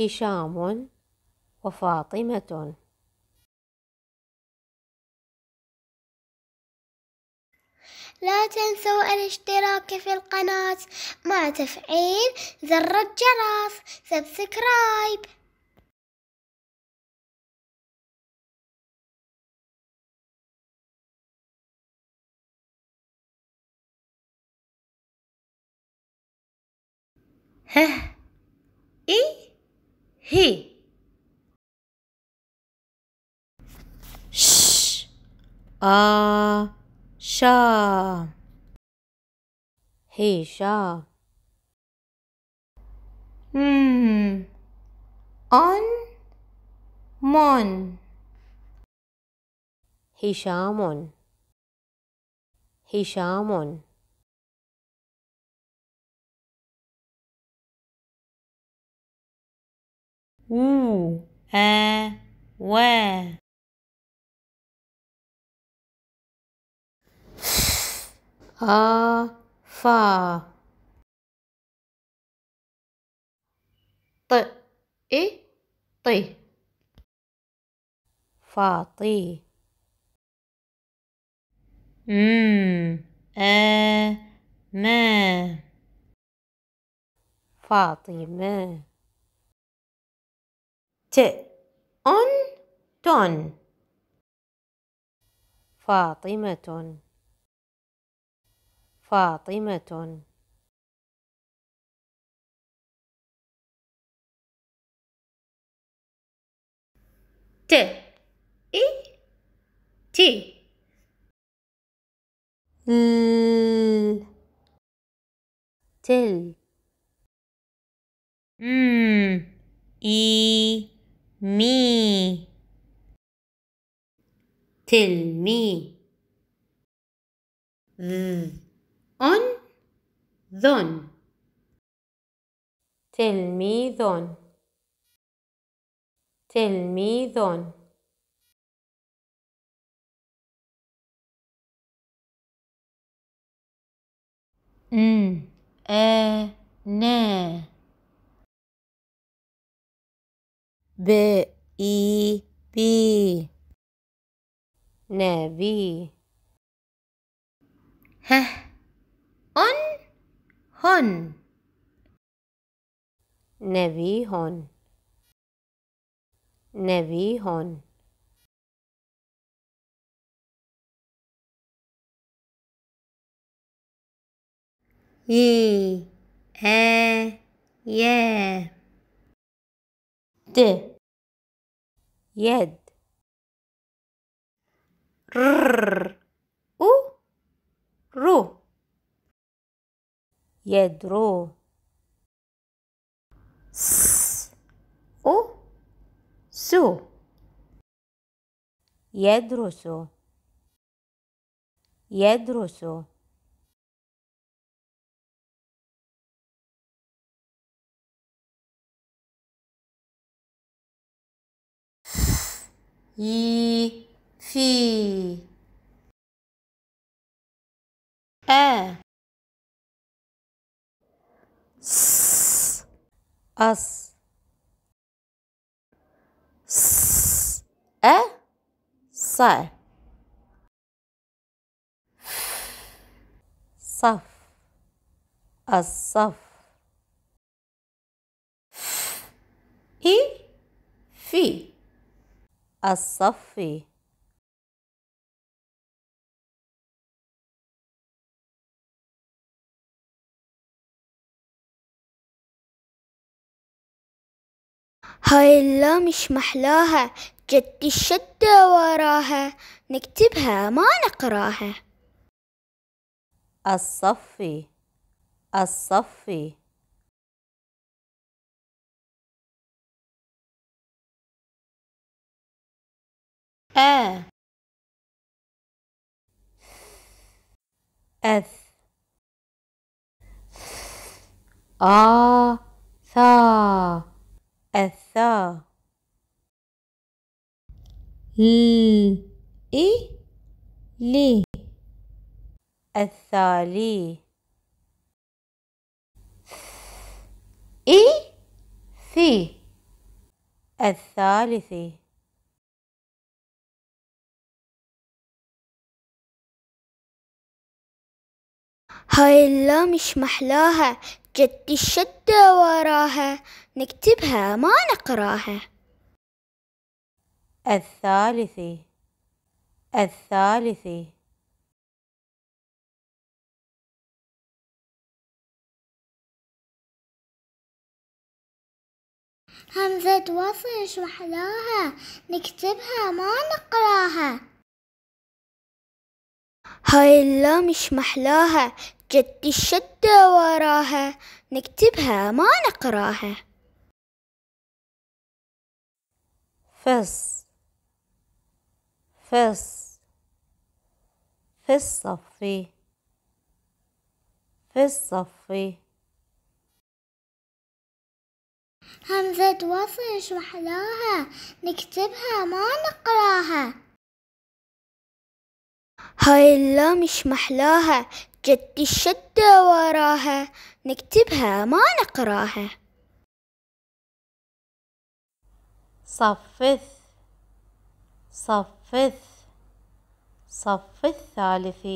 هشام وفاطمة لا تنسوا الاشتراك في القناة مع تفعيل زر الجرس سبسكرايب ها ايه He. Sh. Ah. Uh, sha. Hey, Sha. Hmm. On. Mon. Sha. Mon. و آ و آ فا ط إ ط فاطي م آ ما فاطمة ت أن تن فاطمة فاطمة ت إي تي ل تل م إي me Tell me th mm. on thon till me thon Tell me thon n a n B E B Navy. Heh On Hon Navy Hon Navy Hon Ye Eh Yeah د يد ر و رو يدرو س و سو يدرس يدرس i, fi, é, s, as, s, é, sa, saf, as saf, e fi. الصف هاي لا مش محلاها جد الشدة وراها نكتبها ما نقراها الصفي الصفي آ آه. أث آ ثا الثا ل إي لي الثالي إي في الثالثي هاي اللام مش محلاها جدي الشدة وراها نكتبها ما نقراها الثالثي الثالثي همزة وصل مش محلاها نكتبها ما نقراها هاي اللام مش محلاها جدي الشدة وراها نكتبها ما نقراها فص فص في الصف في الصف همزة وصل شو نكتبها ما نقراها هاي اللام مش محلاها جدي الشدة وراها نكتبها ما نقراها صفث صفث صف الثالث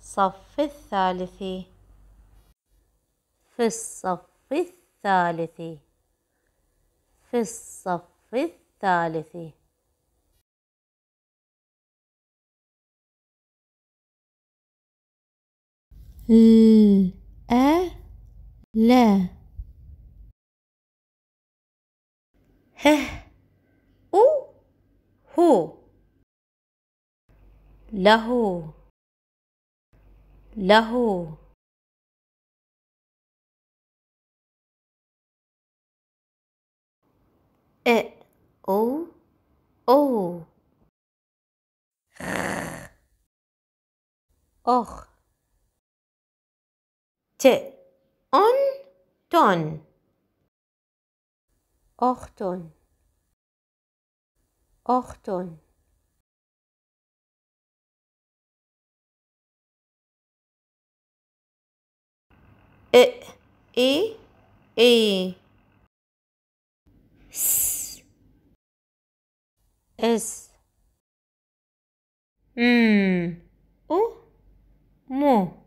صف الثالث في الصف الثالث في الصف الثالث ل أ لا هه أو هو له له أ أو أو أخ ت آن تان آختون آختون ا ای ای س اس م او مو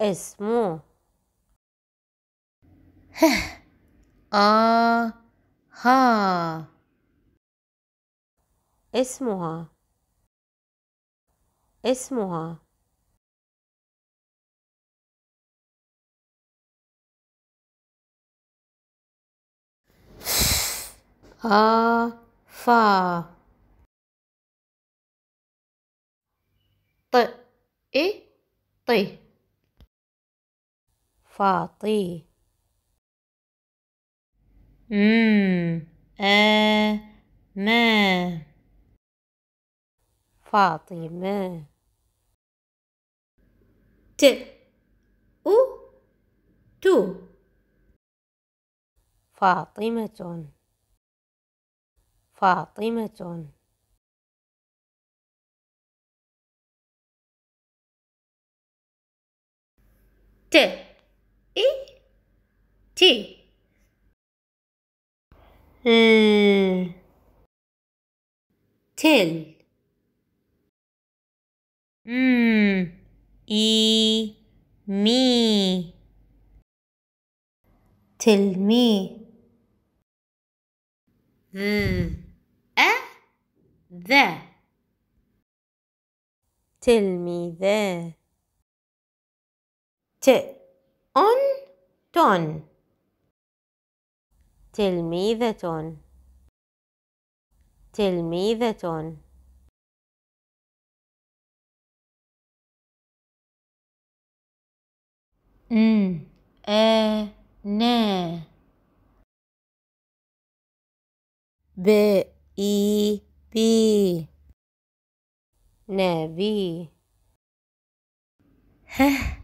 اسمه آه، ه اسمها اسمها آ آه، فا ط طيب، إ إيه؟ طي فاطي م آ ما فاطمة ت أو تو فاطمة فاطمة ت E T L Till M E Me Till me Th A The Tell me the T تون تلميذة تلميذة ن آ نا ب إي بي نبي هه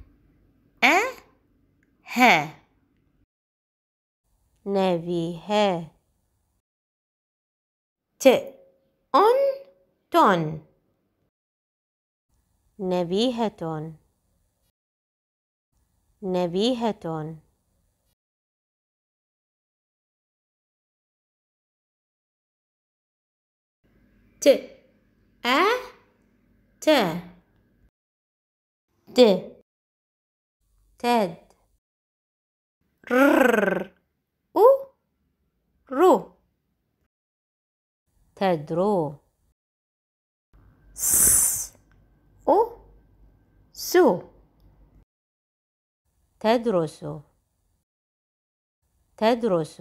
है navy है t on ton navy है ton navy है ton t a t t ted رر و رو تدرو س و سو تدرس تدرس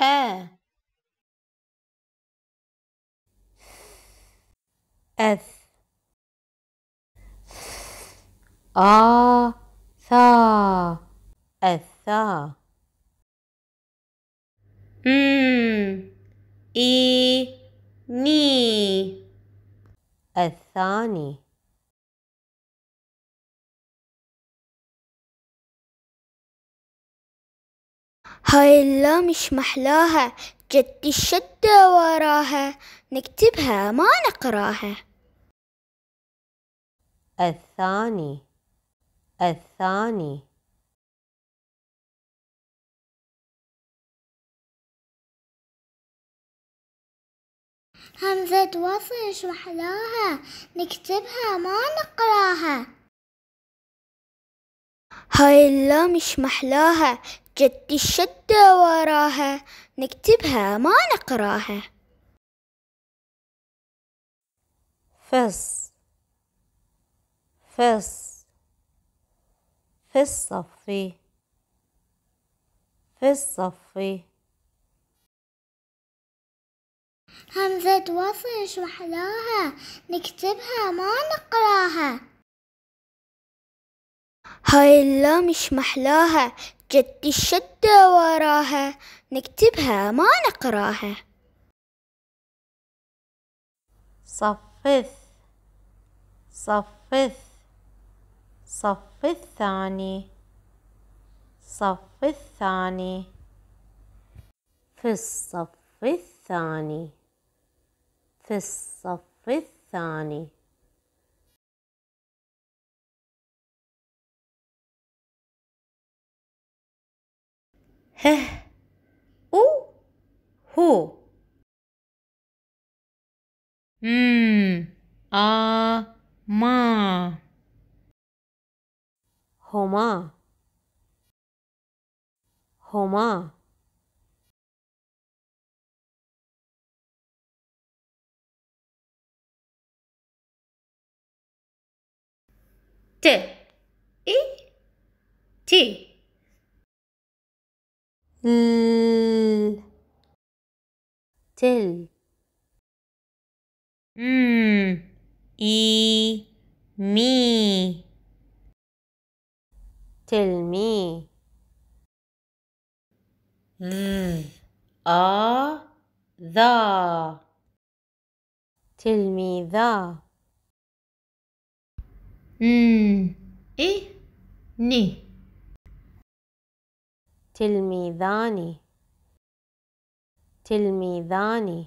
آ أث آ ثا الثا م إي ني الثاني هاي اللام مش محلاها جد الشدة وراها نكتبها ما نقراها الثاني الثاني همزة وصل شرح لها نكتبها ما نقراها هاي اللام شمحلاها لها جد الشدة وراها نكتبها ما نقراها فص فص في الصف في الصف همزة وصل نشرح لها نكتبها ما نقراها هاي اللام محلاها جد الشدة وراها نكتبها ما نقراها صفث صفث صف الثاني صف الثاني في الصف الثاني في الصف الثاني هه او هو م آ ما 好嘛，好嘛，T E T L T i L M E M Tell me. Th a the. Tell me the. N i ni. تلميذاني تلميذاني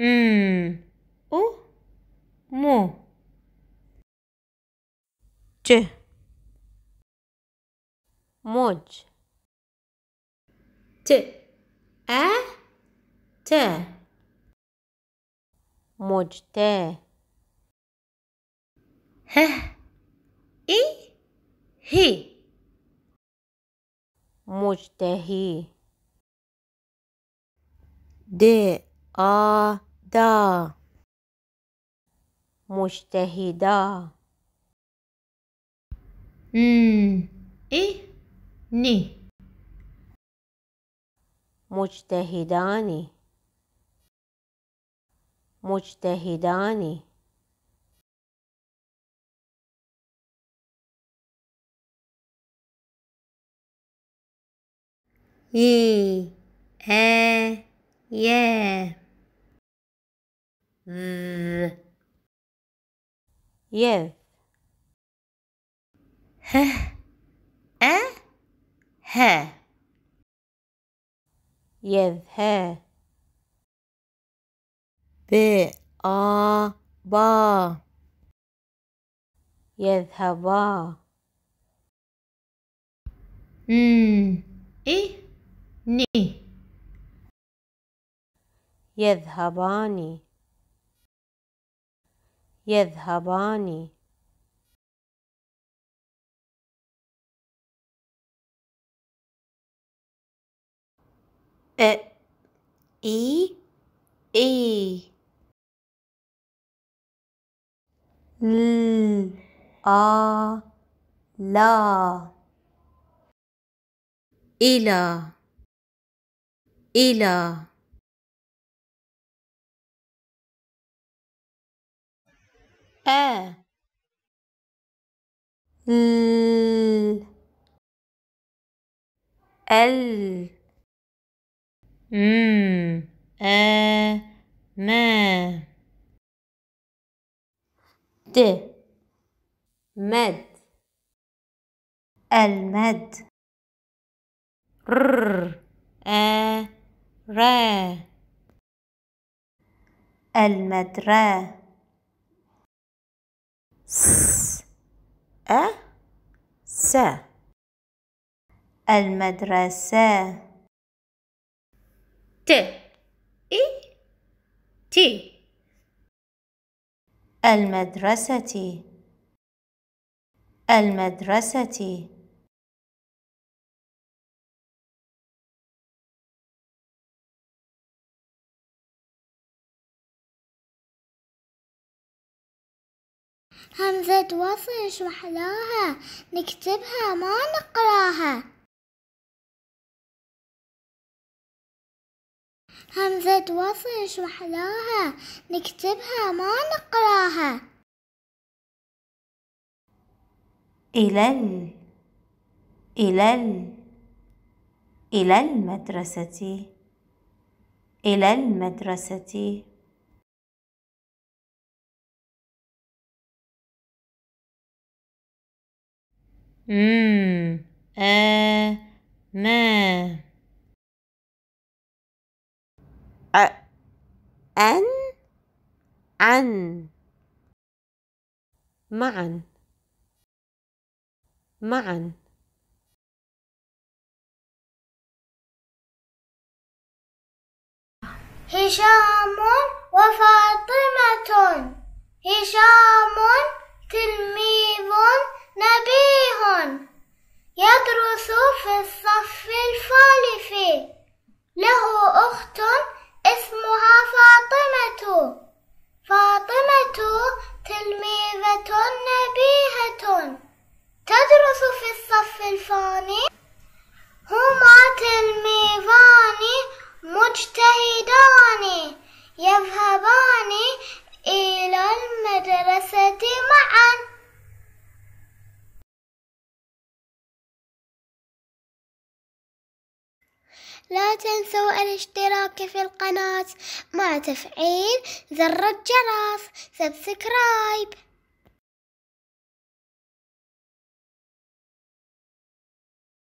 امم او मुँह च मोज च ए च मोजते है ई ही मोजते ही दे आ दा مجتهدا إيه؟ ن ن مجتهدان مجتهدان ي ا ي ذ ياذ ه أ ها يذهب ب آ با يذهبا ن إي ني يذهباني يذهبان أ إي إي ل آ لا إلى إلى آ ل ال م آ ما د مد المد ر آ ر المدرسة س المدرسة ت إي تي المدرسة المدرسة همزة وصل نشرح لها نكتبها ما نقراها همزة وصل نشرح لها نكتبها ما نقراها إلى ال إلى ال إلى المدرسة إلى المدرسة م آه، ما أ أن عن معا معا هشام وفاطمة هشام تلميذ نبيه يدرس في الصف الخالف له أخت اسمها فاطمة فاطمة تلميذة اشتراك في القناة مع تفعيل زر الجرس سبسكرايب